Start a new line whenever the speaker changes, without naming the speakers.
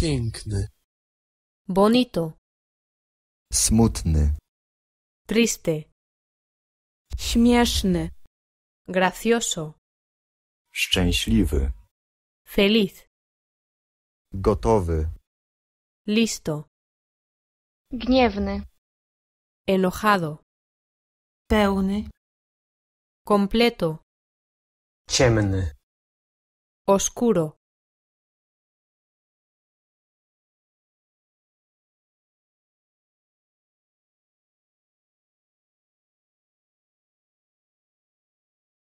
piękny.
Bonito.
Smutny.
Triste. Śmieszny. Gracioso.
Szczęśliwy. Feliz. Gotowy.
Listo. Gniewny.
Enojado. Pełny. Completo.
Ciemny.
Oscuro.